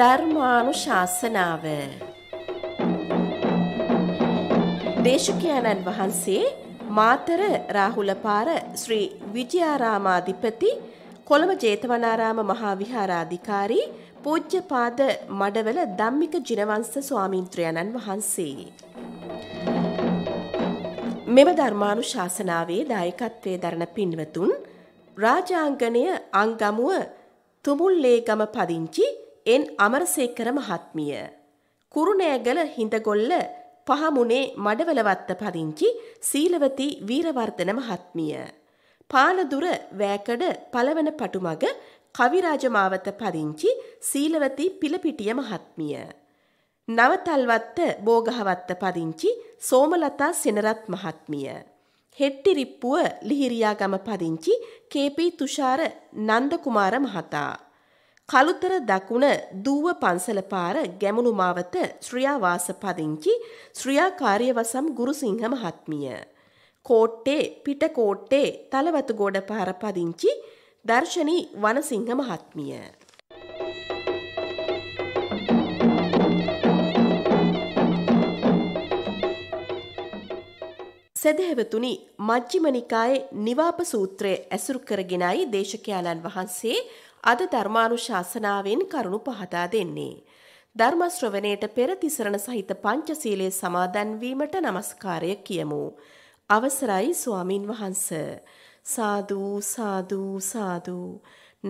ධර්මානු ශාසනාව දේශකයණන් වහන්සේ මාතර රාහුලපාර ශ්‍රී විජයාරාමාධිපති කොළඹ ජේතවනාරාම මහා විහාරාධිකාරී පූජ්‍යපාද මඩවල ධම්මික ජිනවංශ ස්වාමීන්ද්‍රයන්න් වහන්සේ. මෙම ධර්මානුශාසනාවේ දායකත්වයේ දරන පින්වතුන් රාජාංගණය අංගමුව තුමුල්ලේගම පදිංචි එන් අමරසේකර මහත්මිය. කුරුණෑගල හිඳගොල්ල පහමුණේ මඩවලවත්ත පදිංචි සීලවති වීරවර්ධන මහත්මිය. පාලදුර වෑකඩ පළවන පටුමග කවිරාජ මාවත පදිංචි සීලවති පිලපිටිය මහත්මිය. නවතල්වත්ත බෝගහවත්ත පදිංචි සෝමලතා සෙනරත් මහත්මිය. හෙට්ටිරිප්පුව ලිහිරියාගම පදිංචි කේපී තුෂාර නන්දකුමාර මහතා. කළුතර දකුණ දූව පන්සල පාර ගැමුණු මාවත ශ්‍රියාවාස පදිංචි ශ්‍රියාකාර්ය වසම් ගුරුසිංහ මහත්මිය. කෝට්ටේ පිටකෝට්ටේ තලවතු ගොඩ පාර පදිංචි දර්ශනී වනසිංහ මහත්මිය. සැදැහැවතුනි මජ්ජිමනිකායේ නිවාප සූත්‍රය ඇසුරු කරගෙනයි දේශකයාණන් වහන්සේ අද ධර්මානුශාසනාවෙන් කරුණු පහදා දෙන්නේ. ධර්ම ශ්‍රවණයට පෙර තිසරණ සහිත පංචශීලයේ සමාදන් වීමට নমස්කාරය කියමු. අවසරයි ස්වාමින් වහන්ස. සාදු සාදු සාදු.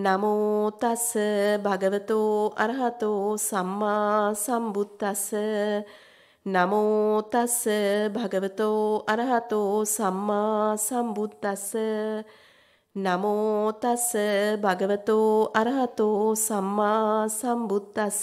නමෝ තස් භගවතෝ අරහතෝ සම්මා සම්බුද්දස්ස නමෝ තස් භගවතෝ අරහතෝ සම්මා සම්බුද්දස්ස නමෝ තස් භගවතෝ අරහතෝ සම්මා සම්බුද්දස්ස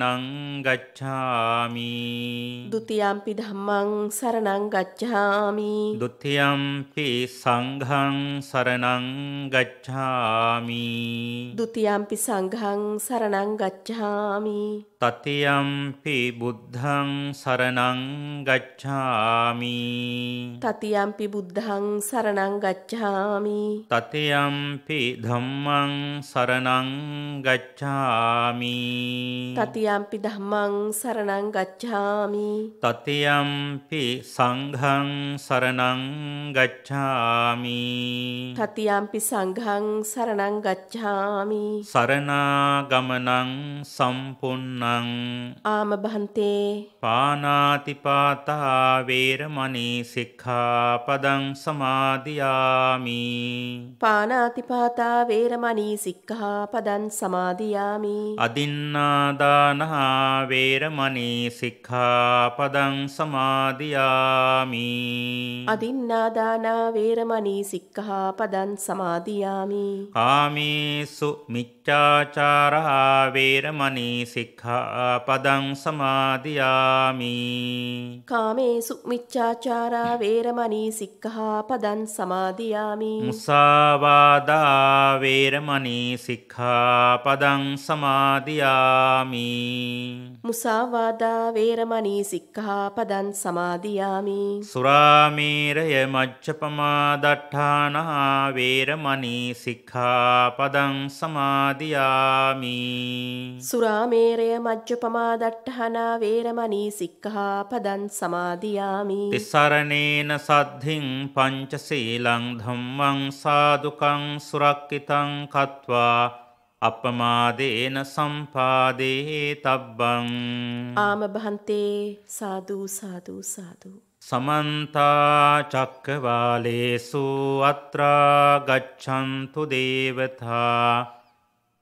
සරණංගච්ඡාමි ဒ ුතියම්පි ධම්මං සරණංගච්ඡාමි ဒ ුතියම්පි සංඝං සරණංගච්ඡාමි ဒ ුතියම්පි සංඝං සරණංගච්ඡාමි තතියම්පි බුද්ධං සරණං ගච්ඡාමි තතියම්පි බුද්ධං සරණං ගච්ඡාමි තතියම්පි ධම්මං සරණං ගච්ඡාමි තතියම්පි ධම්මං සරණං ගච්ඡාමි තතියම්පි සංඝං සරණං ගච්ඡාමි තතියම්පි සංඝං සරණං ගච්ඡාමි සරණාගමනං සම්පුන්නං ධම්මං ආමභන්තේ පානාතිපාතා වේරමණී සික්ඛාපදං සමාදියාමි පානාතිපාතා වේරමණී සික්ඛාපදං සමාදියාමි අදින්නාදානහා වේරමණී සික්ඛාපදං සමාදියාමි අදින්නාදානා වේරමණී සික්ඛාපදං සමාදියාමි කාමේසු මිච්ඡාචාරහා වේරමණී සික්ඛා පදං සමාධයාමි කාමේසු මිච්චාචාරා වේරමණී සික්කහා පදන් සමාධයාමි මුසාවාදා වේරමණී සික්හා පදං සමාධයාමි මුසාවාදා වේරමණී සික්කහා පදන් සමාධයාමි සුරාමීරය මච්චපමා දට්ඨානහා වේරමණී සික්හා පදං සමාධයාමි සුරාමේරය මජ්ජපමාදට්ඨහනා වේරමණී සික්ඛාපදං සමාදියාමි තිසරණේන සද්ධින් පංචශීලං ධම්මං සාදුකං සුරක්කිතං කତ୍වා අපමාදේන සම්පාදේ තබ්බං ආම භන්තේ සාදු සාදු සාදු සමන්ත චක්කවාලේසු අත්‍රා ගච්ඡන්තු දේවතා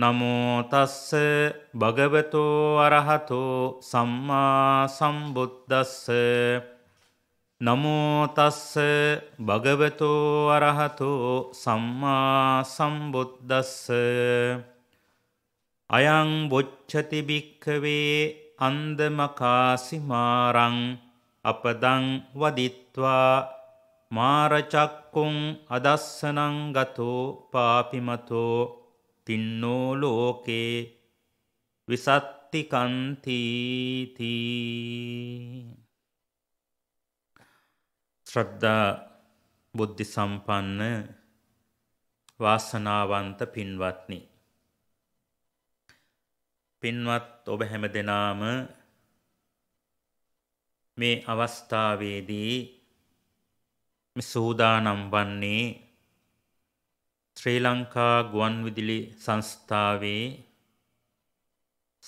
නමෝතස්ස භගවතෝ අරහතෝ සම්මා සම්බුද්දස්ස නමෝතස්ස භගවතෝ අරහතෝ සම්මා සම්බුද්දස්ස අයං බොච්චති භික්කවේ අන්දමකාසිමාරං අපදං වදිත්වා මාරචක්කුං අදස්සනං ගතෝ පාපිමතෝ තින්නෝ ලෝකේ විසත්තිකන්තීති ශ්‍රද්ධා බුද්ධි සම්පන්න වාසනාවන්ත පින්වත්නි පින්වත් ඔබ හැම දෙනාම මේ අවස්ථාවේදී සූදානම් වන්නේ ශ්‍රී ලංකා ගුවන්විදුලි සංස්ථාවේ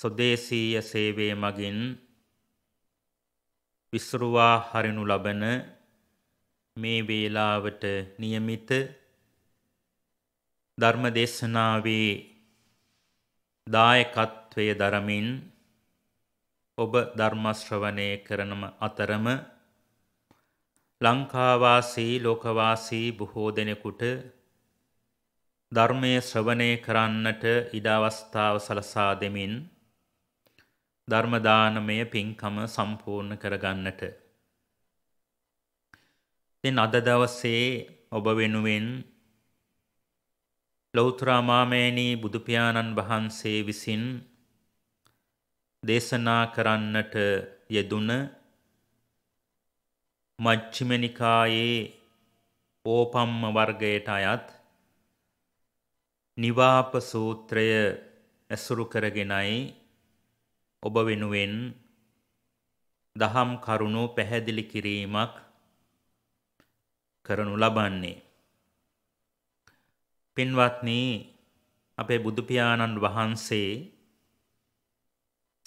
සොදේශීය සේවය මගින් විස්රුවා හරිනු ලබන මේ වේලාවට નિયમિત ධර්ම දේශනාවේ දායකත්වයේ දරමින් ඔබ ධර්ම ශ්‍රවණය කරනම අතරම ලංකාවාසී ලෝකවාසී බොහෝ දෙනෙකුට ධර්මය ශ්‍රවණය කරන්නට ඉඩ අවස්ථාව සලසා දෙමින් ධර්ම දානමය පින්කම සම්පූර්ණ කරගන්නට. ඉතින් අද දවසේ ඔබ වෙනුවෙන් ලෞතර මාමේනී බුදු පියාණන් වහන්සේ විසින් දේශනා කරන්නට යෙදුන මජ්ක්‍ධිම නිකායේ ඕපම්ම වර්ගයට අයත් නිවාප සූත්‍රය ඇසුරු කරගෙනයි ඔබ වෙනුවෙන් දහම් කරුණු පැහැදිලි කිරීමක් කරනු ලබන්නේ. පින්වත්නි අපේ බුදු පියාණන් වහන්සේ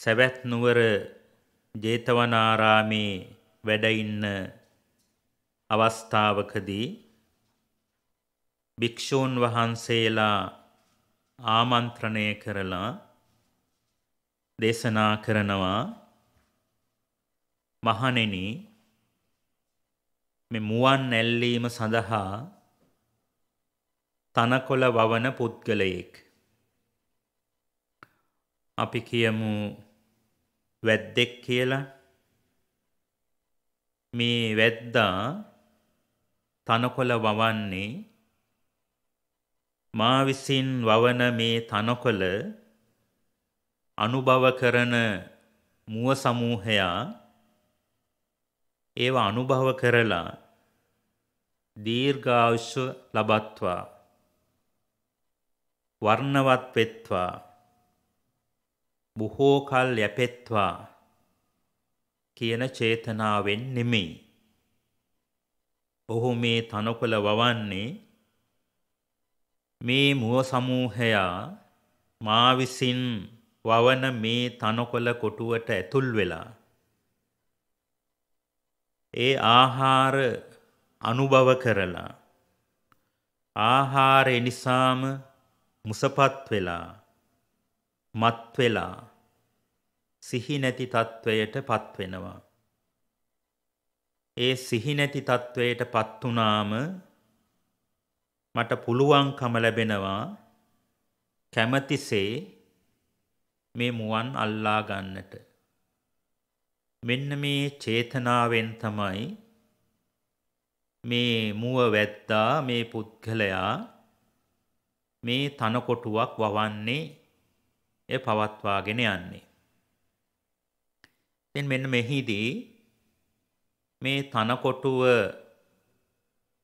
සවැත් නුවර ජේතවනාරාමේ වැඩ ඉන්න අවස්ථාවකදී භික්ෂූන් වහන්සේලා ආමන්ත්‍රණය කරලා දේශනා කරනවා මහණෙනි මේ මුවන් නැල්ලීම සඳහා තනකොළ වවන පුද්ගලයෙක් අපි කියමු වැද්දෙක් කියලා මේ වැද්දා තනකොළ වවන්නේ මා විසින් වවන මේ තනකොළ අනුභව කරන මුව සමූහයා ඒව අනුභව කරලා දීර්ඝායුෂ ලබත්වා වර්ණවත් වෙත්වා බොහෝ කල් යැපෙත්වා කියන චේතනාවෙන් නෙමෙයි ඔහු මේ තනකොළ වවන්නේ මේ මුව සමූහයා මා විසින් වවන මේ තනකොළ කොටුවට ඇතුල් වෙලා ඒ ආහාර අනුභව කරලා ආහාරය නිසාම මුසපත් වෙලා මත් වෙලා සිහි නැති තත්වයට පත් වෙනවා ඒ සිහි නැති තත්වයට පත් වුණාම මට පුළුවන්කම ලැබෙනවා කැමැතිසේ මේ මුවන් අල්ලා ගන්නට මෙන්න මේ චේතනාවෙන් තමයි මේ මුව වැද්දා මේ පුද්ගලයා මේ තනකොටුවක් වවන්නේ එය පවත්වාගෙන යන්නේ ඉතින් මෙන්න මෙහිදී මේ තනකොටුව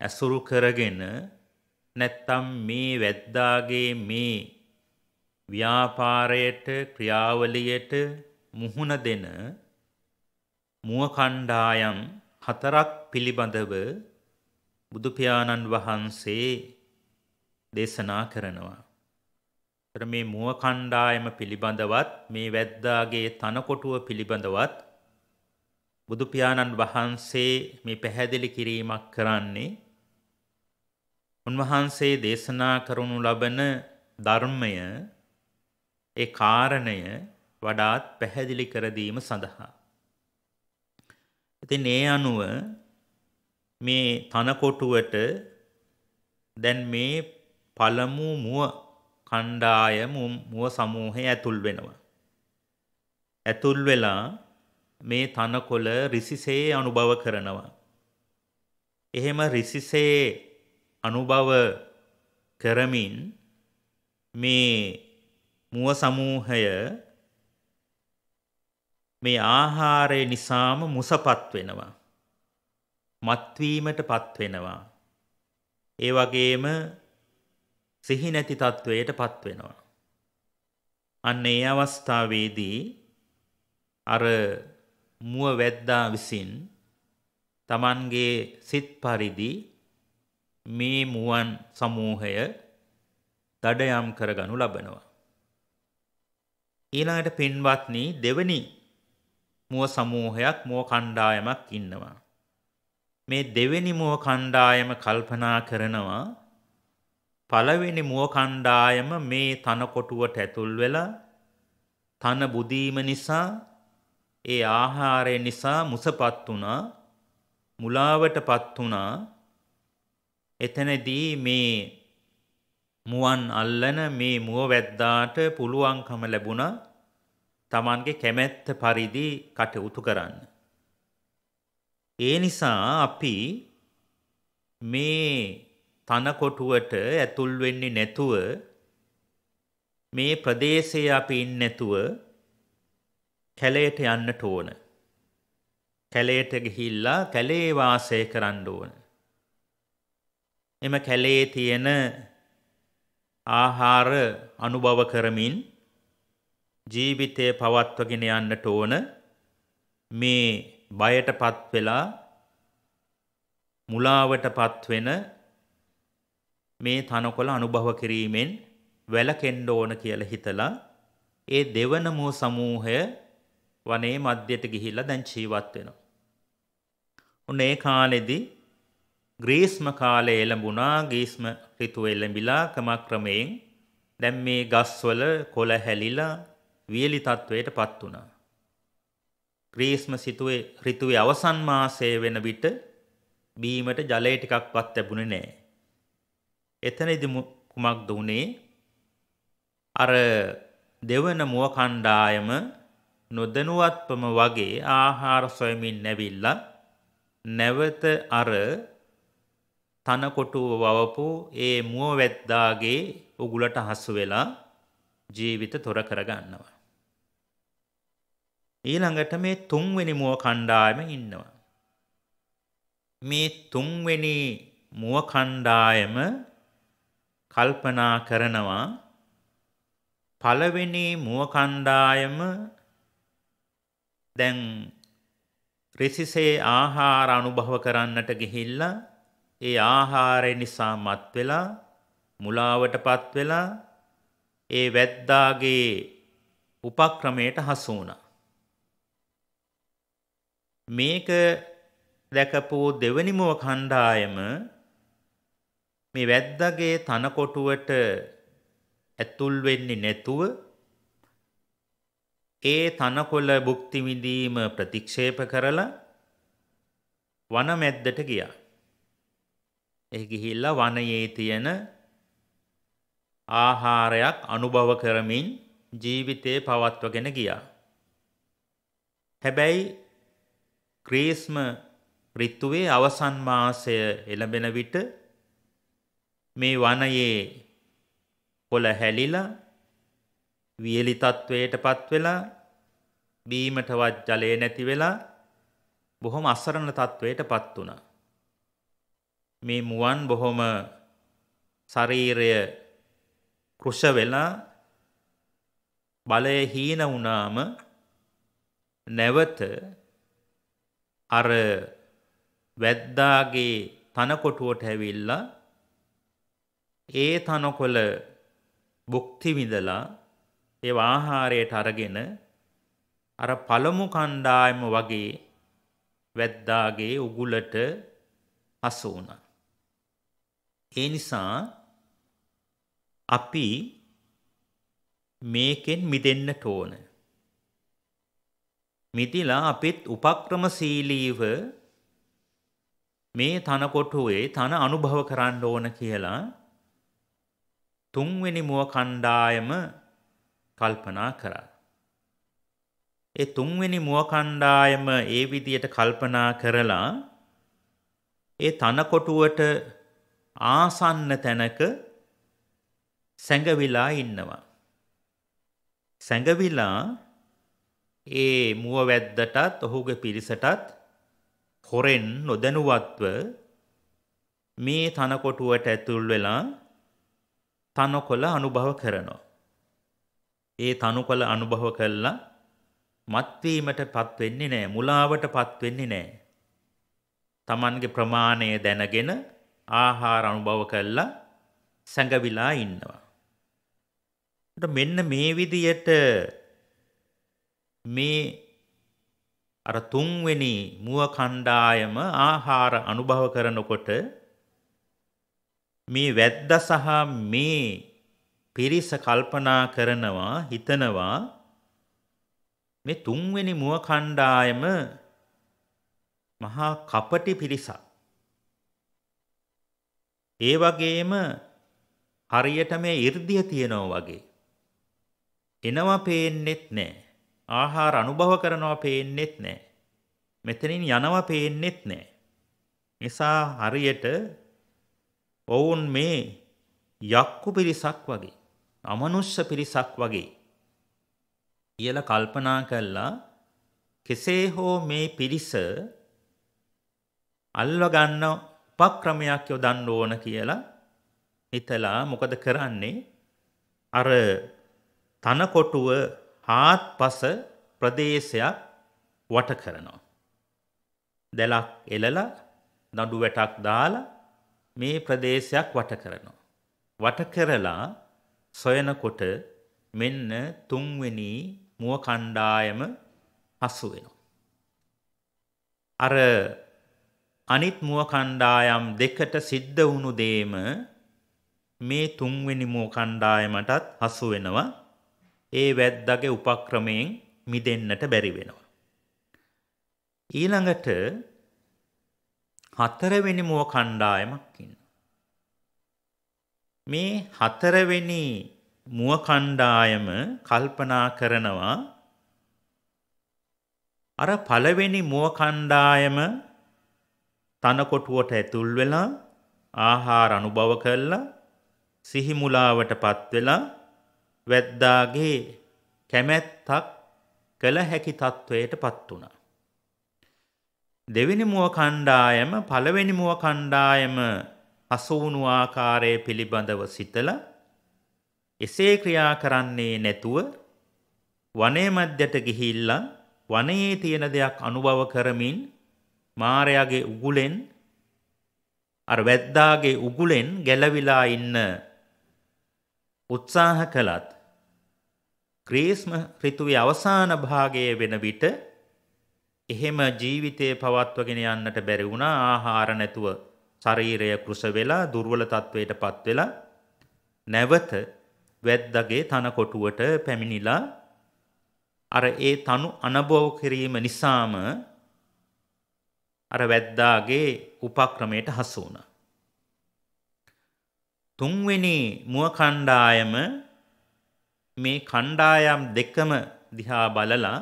ඇසුරු කරගෙන නැත්තම් මේ වැද්දාගේ මේ ව්‍යාපාරයට ක්‍රියාවලියට මුහුණ දෙන මුව කණ්ඩායම් හතරක් පිළිබඳව බුදුපියාණන් වහන්සේ දේශනා කරනවා. තර මේ මුව කණ්ඩායම පිළිබඳවත් මේ වැද්දාගේ තනකොටුව පිළිබඳවත් බුදුපියාණන් වහන්සේ මේ පැහැදිලි කිරීමක් කරන්නේ උන්වහන්සේ දේශනා කරනු ලබන ධර්මය ඒ කාරණය වඩාත් පැහැදිලි කර දීම සඳහා. ඉතින් ඒ අනුව මේ තනකොටුවට දැන් මේ පළමු මුව කණ්ඩායම මුව සමූහය ඇතුල් වෙනවා. ඇතුල් වෙලා මේ තනකොළ රිසිසේ අනුභව කරනවා. එහෙම රිසිසේ අනුභව කරමින් මේ මුව සමූහය මේ ආහාරය නිසාම මුසපත් වෙනවා. මත්වීමට පත් වෙනවා. ඒ වගේම සිහි නැති තත්වයට පත් වෙනවා. අන්න ඒ අවස්ථාවේදී අර මුව වැද්දා විසින් තමන්ගේ සිත් පරිදි මේ මුවන් සමූහය දඩයම් කරගනු ලබනවා. ඊළඟට පින්වත්නි දෙවනි මුව සමූහයක් මුව කණ්ඩායමක් ඉන්නවා. මේ දෙවෙනි මුව කණ්ඩායම කල්පනා කරනවා පළවෙනි මුව කණ්ඩායම මේ තනකොටුවට ඇතුල් වෙලා තන බුදීම නිසා ඒ ආහාරය නිසා මුසපත් වුණා මුලාවටපත් වුණා එතනදී මේ මුවන් අල්ලන මේ මුවවැද්දාට පුළුවන්කම ලැබුණා Tamange කැමැත්ත පරිදි කටයුතු කරන්න. ඒ නිසා අපි මේ තනකොටුවට ඇතුල් වෙන්නේ නැතුව මේ ප්‍රදේශයේ අපි ඉන්නේ නැතුව කැලයට යන්නට ඕන. කැලයට ගිහිල්ලා කැලේ වාසය කරන්න ඕන. එම කැලේ තියෙන ආහාර අනුභව කරමින් ජීවිතය පවත්වගෙන යන්නට ඕන මේ බයටපත් වෙලා මුලාවටපත් වෙන මේ තනකොළ අනුභව කිරීමෙන් වැළකෙන්න ඕන කියලා හිතලා ඒ දෙවන මෝ සමූහය වනේ මැදයට ගිහිල්ලා දැන් ජීවත් වෙනවා. උනේ කාලෙදී ග්‍රීස්ම කාලය එළඹුණා ග්‍රීස්ම රිතුව එළඹිලා ක්‍රමක්‍රමයෙන් දැන් මේ ගස්වල කොළ හැලිලා වියලි තත්වයට පත් වුණා. ග්‍රීස්ම සිතුවේ රිතුවේ අවසන් මාසයේ වෙන විට බීමට ජලය ටිකක්වත් ලැබුණේ නැහැ. එතනදි කුමක්ද වුනේ? අර දෙවන මුව කණ්ඩායම නොදැනුවත්වම වගේ ආහාර සොයමින් නැවිලා නැවත අර තනකොටුව වවපු ඒ මුවවැද්දාගේ උගුලට හසු වෙලා ජීවිත තොර කරගන්නවා. ඊළඟට මේ තුන්වෙනි මුව කණ්ඩායම ඉන්නවා. මේ තුන්වෙනි මුව කණ්ඩායම කල්පනා කරනවා පළවෙනි මුව කණ්ඩායම දැන් රිසිසේ ආහාර අනුභව කරන්නට ගිහිල්ලා ඒ ආහාරය නිසා මත් වෙලා මුලාවටපත් වෙලා ඒ වැද්දාගේ උපක්‍රමයට හසු වුණා. මේක දැකපු දෙවනිමව කණ්ඩායම මේ වැද්දගේ තනකොටුවට ඇතුල් වෙන්නේ නැතුව ඒ තනකොළ භුක්ති විඳීම ප්‍රතික්ෂේප කරලා වනමැද්දට ගියා. ඒ ගිහිල්ලා වනයේ තියෙන ආහාරයක් අනුභව කරමින් ජීවිතේ පවත්වගෙන ගියා. හැබැයි ග්‍රීස්ම රිත්තුවේ අවසන් මාසය එළඹෙන විට මේ වනයේ කොළ හැලිලා වියලි තත්වයටපත් වෙලා බීමටවත් ජලය නැති වෙලා බොහොම අසරණ තත්වයටපත් වුණා. මේ මුවන් බොහොම ශරීරය කෘෂ වෙලා බලය හීන වුණාම නැවත අර වැද්දාගේ තනකොටුවට ඇවිල්ලා ඒ තනකොළ භුක්ති විඳලා ඒ ආහාරයට අරගෙන අර පළමු කණ්ඩායම වගේ වැද්දාගේ උගුලට හසු වුණා. ඒ නිසා අපි මේකෙන් මිදෙන්නට ඕන. මිදිලා අපිත් උපක්‍රමශීලීව මේ තනකොටුවේ තන අනුභව කරන්න ඕන කියලා තුන්වෙනි මුව කණ්ඩායම කල්පනා කරා. ඒ තුන්වෙනි මුව කණ්ඩායම ඒ විදියට කල්පනා කරලා ඒ තනකොටුවට ආසන්න තැනක සැඟවිලා ඉන්නවා. සැඟවිලා ඒ මුවවැද්දටත් ඔහුගේ පිරිසටත් හොරෙන් නොදැනුවත්ව මේ තනකොටුවට ඇතුල් වෙලා තනකොළ අනුභව කරනවා. ඒ තනකොළ අනුභව කළා මත්වීමටපත් වෙන්නේ නැහැ, මුලාවටපත් වෙන්නේ නැහැ. Tamange ප්‍රමාණය දැනගෙන ආහාර අනුභව කළා සැඟවිලා ඉන්නවා. මෙන්න මේ විදියට මේ අර තුන්වෙනි මුව කණ්ඩායම ආහාර අනුභව කරනකොට මේ වැද්ද සහ මේ පිරිස කල්පනා කරනවා හිතනවා මේ තුන්වෙනි මුව කණ්ඩායම මහා කපටි පිරිසක් ඒ වගේම හරියට මේ 이르දිය තියනවා වගේ. එනවා පේන්නෙත් නැහැ. ආහාර අනුභව කරනවා පේන්නෙත් නැහැ. මෙතනින් යනවා පේන්නෙත් නැහැ. නිසා හරියට ඔවුන් මේ යක්කු පිරිසක් වගේ අමනුෂ්‍ය පිරිසක් වගේ කියලා කල්පනා කළා කෙසේ හෝ මේ පිරිස අල්ව ගන්න උපක්‍රමයක් යොදන්න ඕන කියලා හිතලා මොකද කරන්නේ අර තනකොටුව හාත්පස ප්‍රදේශයක් වට කරනවා. දැලක් එලලා දඬු වැටක් දාලා මේ ප්‍රදේශයක් වට කරනවා. වට කරලා සොයනකොට මෙන්න තුන්වෙනි මුව කණ්ඩායම හසු වෙනවා. අර අනිත් මුව කණ්ඩායම් දෙකට සිද්ධ වුණු දේම මේ තුන්වෙනි මුව කණ්ඩායමටත් හසු වෙනවා. ඒ වැද්දාගේ උපක්‍රමයෙන් මිදෙන්නට බැරි වෙනවා. ඊළඟට හතරවෙනි මුව කණ්ඩායමක් ඉන්නවා. මේ හතරවෙනි මුව කණ්ඩායම කල්පනා කරනවා අර පළවෙනි මුව කණ්ඩායම තනකොටුවට ඇතුල් වෙලා ආහාර අනුභව කරලා සිහිමුලාවටපත් වෙලා වැද්දාගේ කැමැත්තක් කළ හැකි තත්වයටපත් වුණා. දෙවෙනි මුව කණ්ඩායම පළවෙනි මුව කණ්ඩායම හසුවුණු ආකාරය පිළිබඳව සිතලා එසේ ක්‍රියා කරන්නේ නැතුව වනය මැද්දට ගිහිල්ලා වනයේ තියෙන දෙයක් අනුභව කරමින් මාරයාගේ උගුලෙන් අර වැද්දාගේ උගුලෙන් ගැලවිලා ඉන්න උත්සාහ කළත් ග්‍රීස්ම ඍතුවේ අවසාන භාගයේ වෙන විට එහෙම ජීවිතේ පවත්වගෙන යන්නට බැරි වුණා ආහාර නැතුව ශරීරය කෘෂ වෙලා දුර්වල තත්වයටපත් වෙලා නැවත වැද්දාගේ තනකොටුවට පැමිණිලා අර ඒ තනු අනබෝව කිරීම නිසාම අර වැද්දාගේ උපක්‍රමයට හසු වුණා. තුන්වෙනි මුව කණ්ඩායම මේ කණ්ඩායම් දෙකම දිහා බලලා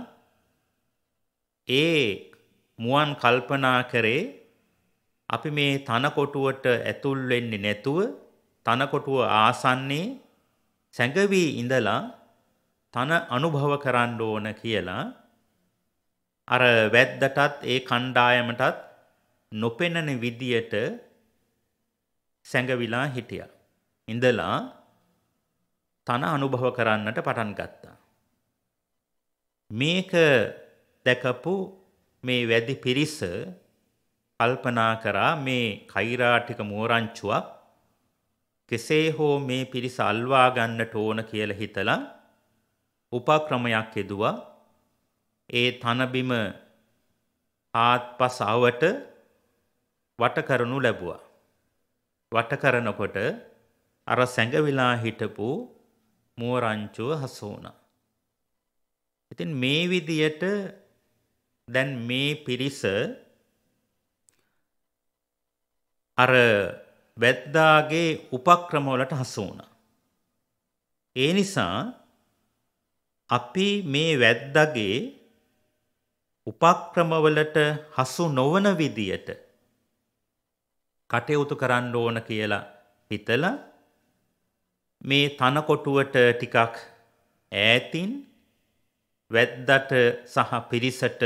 ඒ මුවන් කල්පනා කරේ අපි මේ තනකොටුවට ඇතුල් වෙන්නේ නැතුව තනකොටුව ආසන්නේ සැඟවී ඉඳලා තන අනුභව කරන්න ඕන කියලා අර වැද්දටත් ඒ කණ්ඩායමටත් නොපෙනෙන විදියට සැඟවිලා හිටියා. ඉඳලා තන අනුභව කරන්නට පටන් ගත්තා. මේක දැකපු මේ වැදි පිරිස කල්පනා කරා මේ කෛරාටික මෝරංචුවක් කෙසේ හෝ මේ පිරිස අල්වා ගන්නට ඕන කියලා හිතලා උපක්‍රමයක් යෙදුවා ඒ තනබිම ආත්පස අවට වටකරනු ලැබුවා. වටකරනකොට අර සැඟවිලා හිටපු මුවරංචුව හසු වුණා. ඉතින් මේ විදියට දැන් මේ පිරිස අර වැද්දාගේ උපක්‍රම වලට හසු වුණා. ඒ නිසා අපි මේ වැද්දාගේ උපක්‍රමවලට හසු නොවන විදියට කටයුතු කරන්න ඕන කියලා හිතලා මේ තනකොටුවට ටිකක් ඈතින් වැද්දට සහ පිරිසට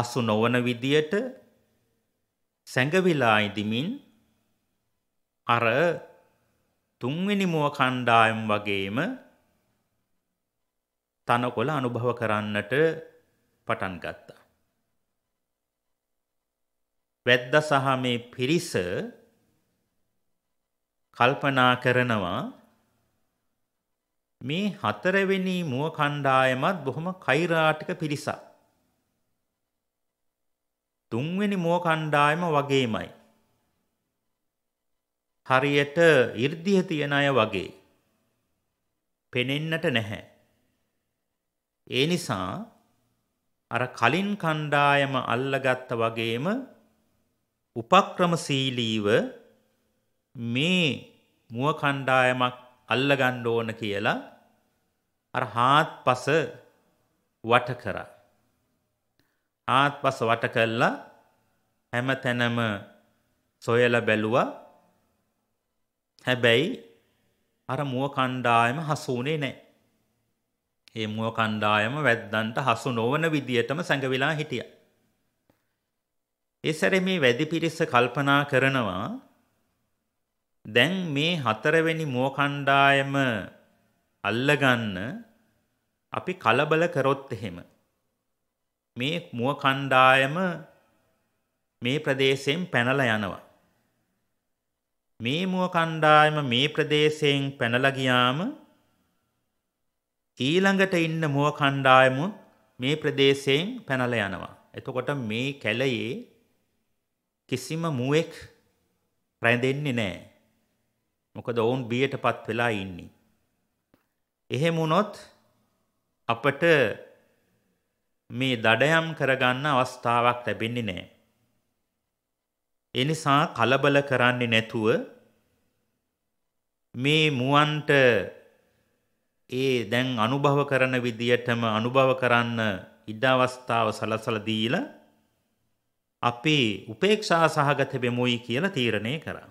හසු නොවන විදියට සැඟවිලා ඉදිමින් අර තුන්වෙනි මුව කණ්ඩායම් වගේම තනකොළ අනුභව කරන්නට පටන් ගත්තා. වැද්ද සහ මේ පිරිස කල්පනා කරනවා මේ හතරවෙනි මුව කණ්ඩායමත් බොහොම කෛරාටික පිරිසක්. තුන්වෙනි මුව කණ්ඩායම වගේමයි. හරියට 이르දිය තියන අය වගේ පෙනෙන්නට නැහැ. ඒ නිසා අර කලින් කණ්ඩායම අල්ලගත්ත වගේම උපක්‍රමශීලීව මේ මුව කණ්ඩායමක් අල්ලගන්න ඕන කියලා අර හාත්පස වට කරා. ආත්පස වට කළා හැමතැනම සොයලා බැලුවා. හැබැයි අර මුව කණ්ඩායම හසු වුණේ නැහැ. ඒ මුව කණ්ඩායම වැද්දන්ට හසු නොවන විදියටම සැඟවිලා හිටිය. එසැර මේ වැදි පිරිස්ස කල්පනා කරනවා දැන් මේ හතරවෙනි මුව කණ්ඩායම අල්ලගන්න අපි කලබල කරොත් එහෙම මේ මුව කණ්ඩායම මේ ප්‍රදේශයෙන් පැනලා යනවා මේ මුව කණ්ඩායම මේ ප්‍රදේශයෙන් පැනලා ගියාම ඊළඟට ඉන්න මුව කණ්ඩායමුත් මේ ප්‍රදේශයෙන් පැනල යනවා. එතකොට මේ කැලයේ කිසිම මුවෙක් රැඳෙන්නේ නැහැ. මොකද ඔවුන් බියටපත් වෙලා ඉන්නේ. එහෙම වුණොත් අපට මේ දඩයම් කරගන්න අවස්ථාවක් ලැබෙන්නේ නැහැ. ඒ නිසා කලබල කරන්නේ නැතුව මේ මුවන්ට ඒ දැන් අනුභව කරන විදියටම අනුභව කරන්න ඉඩ අවස්ථාව සලසලා දීලා අපේ උපේක්ෂා සහගත වෙමුයි කියලා තීරණය කරා.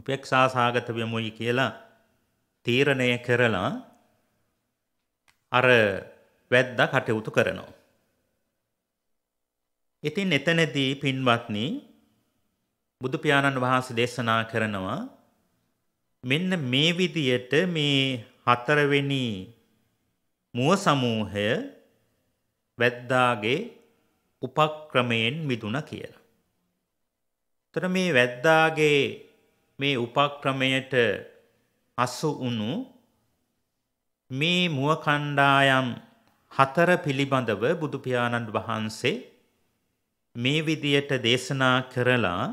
උපේක්ෂා සහගත වෙමුයි කියලා තීරණය කරලා අර වැද්දා කටයුතු කරනවා. ඉතින් එතනදී පින්වත්නි බුදු පියාණන් වහන්සේ දේශනා කරනවා මෙන්න මේ විදියට මේ හතරවෙනි මුව සමූහය වැද්දාගේ උපක්‍රමයෙන් මිදුණ කියලා. එතකොට මේ වැද්දාගේ මේ උපක්‍රමයට අසු වුණු මේ මුව කණ්ඩායම් හතර පිළිබඳව බුදු පියාණන් වහන්සේ මේ විදියට දේශනා කරලා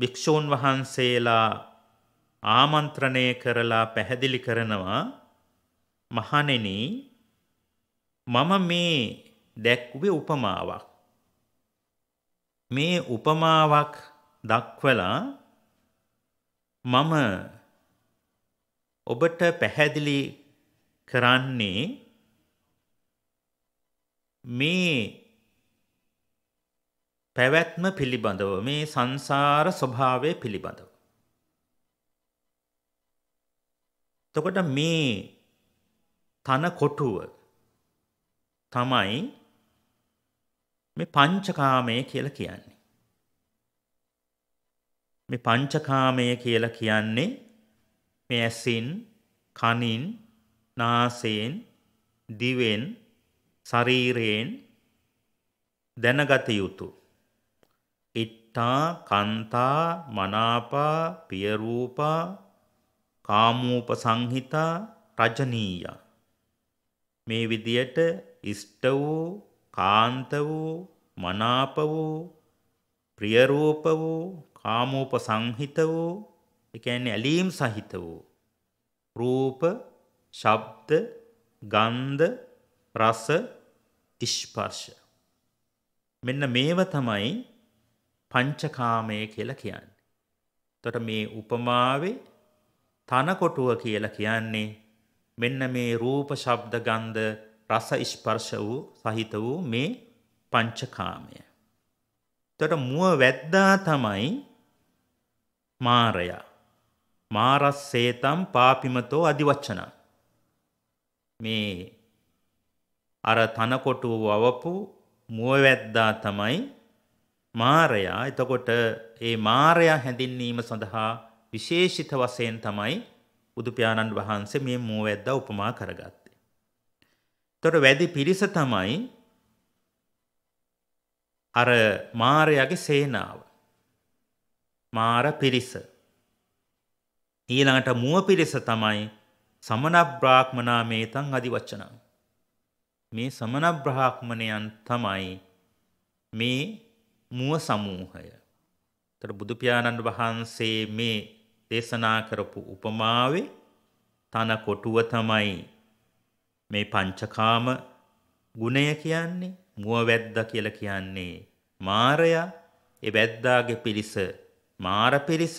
භික්ෂූන් වහන්සේලා ආමන්ත්‍රණය කරලා පැහැදිලි කරනවා මහණෙනි මම මේ දැක්වේ උපමාවක් මේ උපමාවක් දක්වලා මම ඔබට පැහැදිලි කරන්නේ මේ පැවැත්ම පිළිබඳව මේ සංසාර ස්වභාවය පිළිබඳව එතකොට මේ තන කොටුව තමයි මේ පංචකාමය කියලා කියන්නේ. මේ පංචකාමය කියලා කියන්නේ මේ ඇසින්, කනින්, නාසයෙන්, දිවෙන්, ශරීරයෙන් දැනගත යුතු. ඉත්තා, කන්තා, මනාපා, පිය රූපා, කාමූප සංහිතා රජනීය මේ විදියට ඉෂ්ට වූ කාන්ත වූ මනාප වූ ප්‍රිය රූප වූ කාමූප සංහිත වූ ඒ කියන්නේ ඇලීම් සහිත වූ රූප ශබ්ද ගන්ධ රස ස්පර්ශ මෙන්න මේව තමයි පංචකාමය කියලා කියන්නේ. එතකොට මේ උපමාවේ තනකොටුව කියලා කියන්නේ මෙන්න මේ රූප ශබ්ද ගන්ධ රස ස්පර්ශ වූ සහිත වූ මේ පංචකාමය. එතකොට මුව වැද්දා තමයි මාරයා. මාරස්සේතම් පාපිමතෝ අදිවචන. මේ අර තනකොටුව වවපු මුව වැද්දා තමයි මාරයා. එතකොට ඒ මාරයා හැඳින්වීම සඳහා විශේෂිත වශයෙන් තමයි බුදුපියාණන් වහන්සේ මේ මූවැද්ද උපමා කරගත්තේ. එතකොට වැඩි පිරිස තමයි අර මාරයාගේ සේනාව. මාර පිරිස. ඊළඟට මුව පිරිස තමයි සමන බ්‍රාහ්මනා මේතං අදිවචන. මේ සමන බ්‍රාහ්මණයන් තමයි මේ මුව සමූහය. ඒතර බුදු පියාණන් වහන්සේ මේ දේශනා කරපු උපමාවේ තන කොටුව තමයි මේ පංචකාම ගුණය කියන්නේ මුවවැද්දා කියලා කියන්නේ මාරයා ඒ වැද්දාගේ පිරිස මාර පිරිස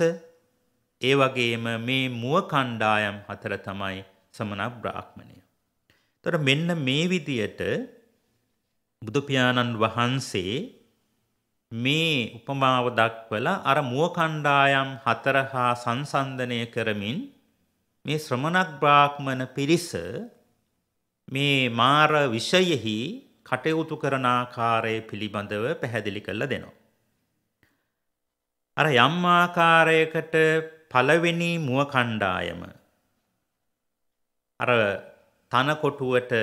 ඒ වගේම මේ මුව කණ්ඩායම් හතර තමයි සමන බ්‍රාහ්මණය. එතකොට මෙන්න මේ විදියට බුදු පියාණන් වහන්සේ මේ උපමාව දක්වලා අර මුව කණ්ඩායම් හතර හා සංසන්දනය කරමින් මේ ශ්‍රමණක් බ්‍රාහ්මණ පිරිස මේ මාර විෂයෙහි කටයුතු කරන ආකාරය පිළිබඳව පැහැදිලි කරලා දෙනවා. අර යම් ආකාරයකට පළවෙනි මුව කණ්ඩායම අර තනකොටුවට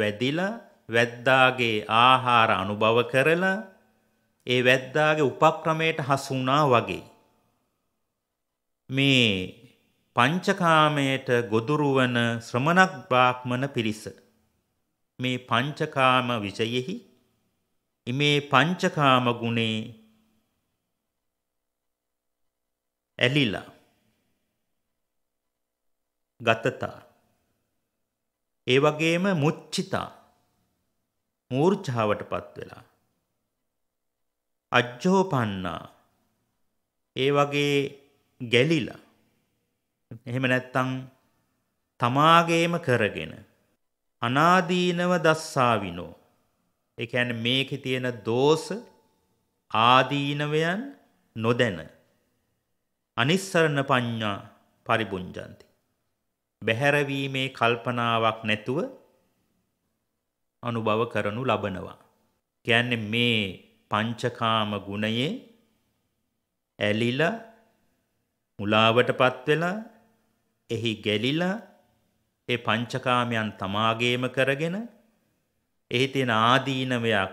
වැදිලා වැද්දාගේ ආහාර අනුභව කරලා ඒ වැද්දාගේ උපක්‍රමයට හසු වුණා වගේ. මේ පංචකාමයට ගොදුරු වන ශ්‍රමණක් බ්‍රාහ්මණ පිරිස මේ පංචකාම විෂයෙහි ඉමේ පංචකාම ගුණේ ඇලිලා ගතතා ඒ වගේම මුච්චිතා මූර්ඡාවටපත් වෙලා අජ්ජෝපන්නා ඒ වගේ ගැලිලා එහෙම නැත්තං තමාගේම කරගෙන අනාදීනව දස්සාවිනෝ ඒ කියන්නේ මේකේ තියෙන දෝෂ ආදීනවයන් නොදැන අනිස්සරණ පඤ්ඤා පරිබුඤ්ජಂತಿ බහැරවීමේ කල්පනාවක් නැතුව අනුභව කරනු ලබනවා කියන්නේ මේ පංචකාම ගුණයේ ඇලිලා මුලාවටපත් වෙලා එහි ගැලිලා ඒ පංචකාමයන් තමාගේම කරගෙන එහි තියෙන ආදීනවයක්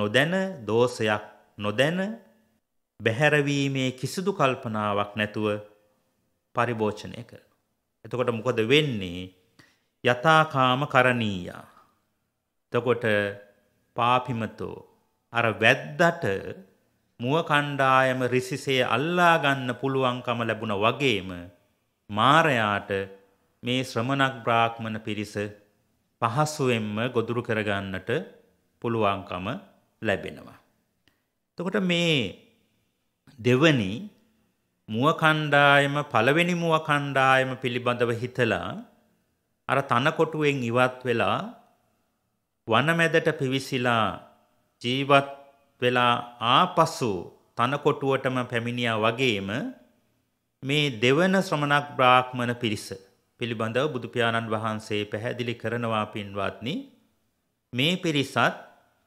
නොදැන දෝෂයක් නොදැන බැහැරවීමේ කිසිදු කල්පනාවක් නැතුව පරිභෝජනය කරනවා. එතකොට මොකද වෙන්නේ? යථාකාම කරණීයා. එතකොට පාපිමතෝ අර වැද්දට මුව කණ්ඩායම රිසිසේ අල්ලා ගන්න පුළුවන්කම ලැබුණා වගේම මාරයාට මේ ශ්‍රමණක් බ්‍රාහ්මණ පිරිස පහසුවෙන්ම ගොදුරු කරගන්නට පුළුවන්කම ලැබෙනවා. එතකොට මේ දෙවනි මුව කණ්ඩායම පළවෙනි මුව කණ්ඩායම පිළිබඳව හිතලා අර තනකොටුවෙන් ඉවත් වෙලා වනමැදට පිවිසිලා ජීවත් වෙලා ආපසු තනකොටුවටම පැමිණියා වගේම මේ දෙවන ශ්‍රමණක් බ්‍රාහ්මණ පිරිස පිළිබඳව බුදුපියාණන් වහන්සේ පැහැදිලි කරනවා පින්වත්නි මේ පිරිසත්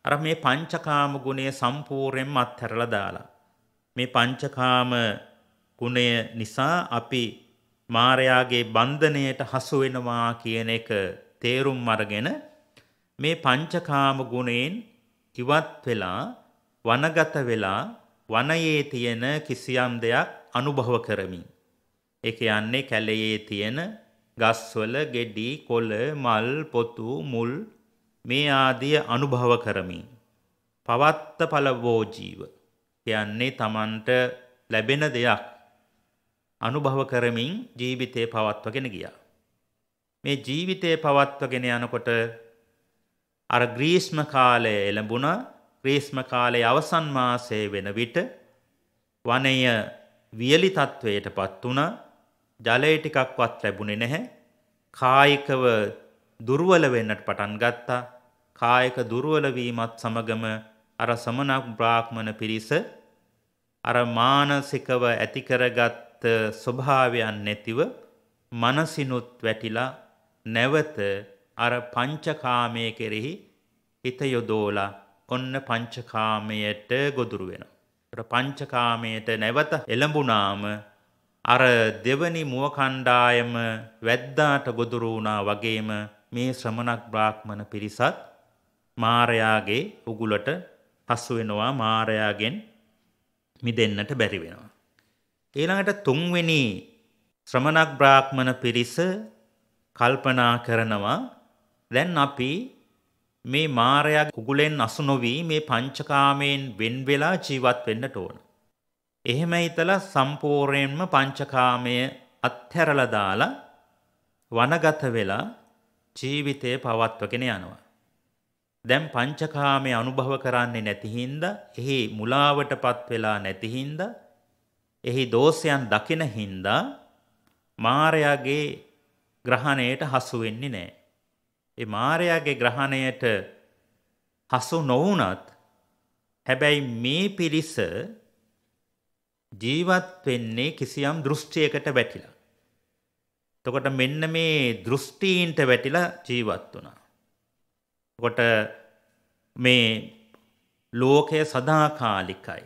අර මේ පංචකාම ගුණය සම්පූර්ණයෙන්ම අත්හැරලා දාලා මේ පංචකාම ගුණය නිසා අපි මායාගේ බන්ධණයට හසු වෙනවා කියන එක තේරුම් අරගෙන මේ පංචකාම ගුණයෙන් ඉවත් වෙලා වනගත වෙලා වනයේ තියෙන කිසියම් දෙයක් අනුභව කරමින්. ඒ කියන්නේ කැලයේ තියෙන ගස්වල ගෙඩි, කොළ, මල්, පොතු, මුල් මේ ආදිය අනුභව කරමින්. පවත්ත පළවෝ ජීව කියන්නේ Tamanට ලැබෙන දෙයක් අනුභව කරමින් ජීවිතේ පවත්වගෙන ගියා. මේ ජීවිතේ පවත්වගෙන යනකොට අර ග්‍රීෂ්ම කාලය එළඹුණා ග්‍රීෂ්ම කාලයේ අවසන් මාසයේ වෙන විට වනය වියලි තත්වයටපත් වුණා ජලය ටිකක්වත් ලැබුණේ නැහැ කායිකව දුර්වල වෙන්නට පටන් ගත්තා කායික දුර්වල වීමත් සමගම අර සමනක් බ්‍රාහ්මණ පිරිස අර මානසිකව ඇති කරගත් ස්වභාවයන් නැතිව මනසිනුත් වැටිලා නැවත අර පංචකාමයේ කෙරෙහි හිත යොදෝලා ඔන්න පංචකාමයට ගොදුරු වෙනවා. ඒතර පංචකාමයට නැවත එළඹුණාම අර දෙවනි මුව කණ්ඩායම වැද්දාට ගොදුරු වුණා වගේම මේ ශ්‍රමණක් බ්‍රාහ්මණ පිරිසත් මාරයාගේ උගුලට හසු වෙනවා මාරයාගෙන් මිදෙන්නට බැරි වෙනවා. ඊළඟට තුන්වෙනි ශ්‍රමණක් බ්‍රාහ්මණ පිරිස කල්පනා කරනවා දැන් අපි මේ මායාගේ කුගුලෙන් අසු නොවි මේ පංචකාමයෙන් වෙන් වෙලා ජීවත් වෙන්නට ඕන. එහෙම හිතලා සම්පූර්ණයෙන්ම පංචකාමය අත්හැරලා දාලා වනගත වෙලා ජීවිතය පවත්වගෙන යනවා. දැන් පංචකාමයේ අනුභව කරන්නේ නැති හින්දා එහි මුලාවටපත් වෙලා නැති හින්දා එහි දෝෂයන් දකින හින්දා මායාගේ ග්‍රහණයට හසු වෙන්නේ නැහැ. ඒ මාරයාගේ ග්‍රහණයට හසු නොවුනත් හැබැයි මේ පිරිස ජීවත් වෙන්නේ කිසියම් දෘෂ්ටියකට වැටිලා. එතකොට මෙන්න මේ දෘෂ්ටීන්ට වැටිලා ජීවත් වුණා. එතකොට මේ ලෝකය සදාකාලිකයි.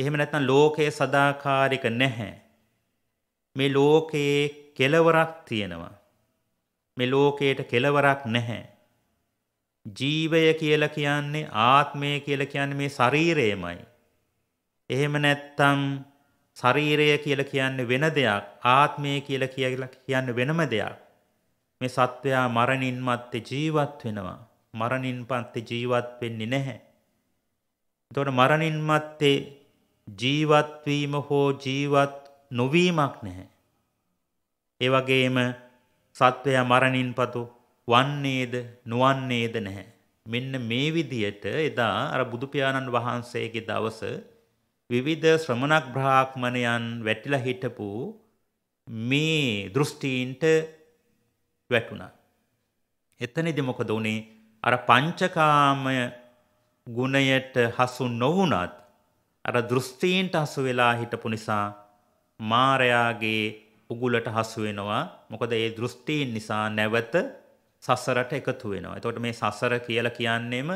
එහෙම නැත්නම් ලෝකය සදාකාරික නැහැ. මේ ලෝකයේ කෙලවරක් තියෙනවා. මේ ලෝකයට කෙලවරක් නැහැ. ජීවය කියලා කියන්නේ ආත්මය කියලා කියන්නේ මේ ශරීරයමයි. එහෙම නැත්තම් ශරීරය කියලා කියන්නේ වෙන දෙයක්, ආත්මය කියලා කියලා කියන්නේ වෙනම දෙයක්. මේ සත්වයා මරණින් මත්තේ ජීවත් වෙනවා. මරණින් පත්තේ ජීවත් වෙන්නේ නැහැ. එතකොට මරණින් මත්තේ ජීවත් වීම හෝ ජීවත් නොවීමක් නැහැ. ඒ වගේම සත්වයා මරණින් පතු වන්නේද නොවන්නේද නැහැ. මෙන්න මේ විදියට එදා අර බුදුපියාණන් වහන්සේගේ දවස විවිධ ශ්‍රමණක් බ්‍රාහ්මණයන් වැටිලා හිටපු මේ දෘෂ්ටීන්ට වැටුණා. එතනදි මොකද වුනේ? අර පංචකාමය ගුණයට හසු නොවුණත් අර දෘෂ්ටීන්ට හසු වෙලා හිටපු නිසා මාරයාගේ උගුලට හසු වෙනවා. මොකද ඒ දෘෂ්ටීන් නිසා නැවත සසරට එකතු වෙනවා. එතකොට මේ සසර කියලා කියන්නේම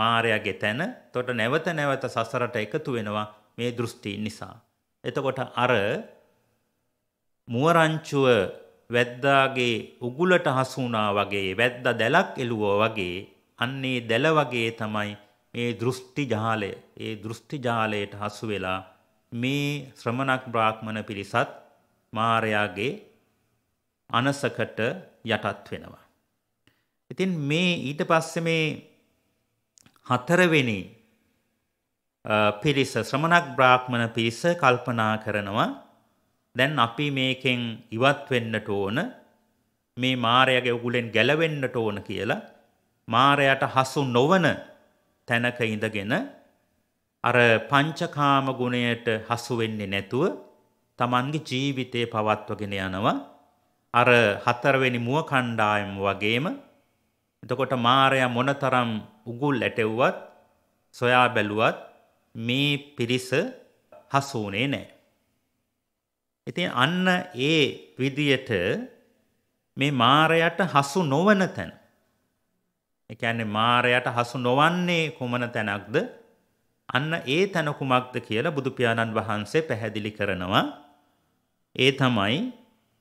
මායාවේ තැන. එතකොට නැවත නැවත සසරට එකතු වෙනවා මේ දෘෂ්ටීන් නිසා. එතකොට අර මුවරංචුව වැද්දාගේ උගුලට හසු වුණා වගේ වැද්දා දැලක් එළුවා වගේ අන්නේ දැල වගේ තමයි මේ දෘෂ්ටි ජාලය ඒ දෘෂ්ටි ජාලයට හසු වෙලා මේ ශ්‍රමණක් බ්‍රාහ්මණ පිරිසත් මාරයාගේ අනසකට යටත් වෙනවා. ඉතින් මේ ඊට පස්සේ මේ හතරවෙනි පිරිස ශ්‍රමණක් බ්‍රාහ්මණ පිරිස කල්පනා කරනවා දැන් අපි මේකෙන් ඉවත් වෙන්නට ඕන මේ මාරයාගේ උගුලෙන් ගැලවෙන්නට ඕන කියලා මාරයට හසු නොවන තැනක ඉඳගෙන අර පංචකාම ගුණයට හසු වෙන්නේ නැතුව තමන්ගේ ජීවිතය පවත්වගෙන යනවා අර හතරවෙනි මුව කණ්ඩායම වගේම එතකොට මාරයා මොනතරම් උගුල් ඇටෙව්වත් සොයා බැලුවත් මේ පිරිස හසුනේ නැහැ. ඉතින් අන්න ඒ විදියට මේ මාරයට හසු නොවන තැන. ඒ කියන්නේ මාරයට හසු නොවන්නේ කුමන තැනක්ද? අන්න ඒ තැන කුමක්ද කියලා බුදු පියාණන් වහන්සේ පැහැදිලි කරනවා. ඒ තමයි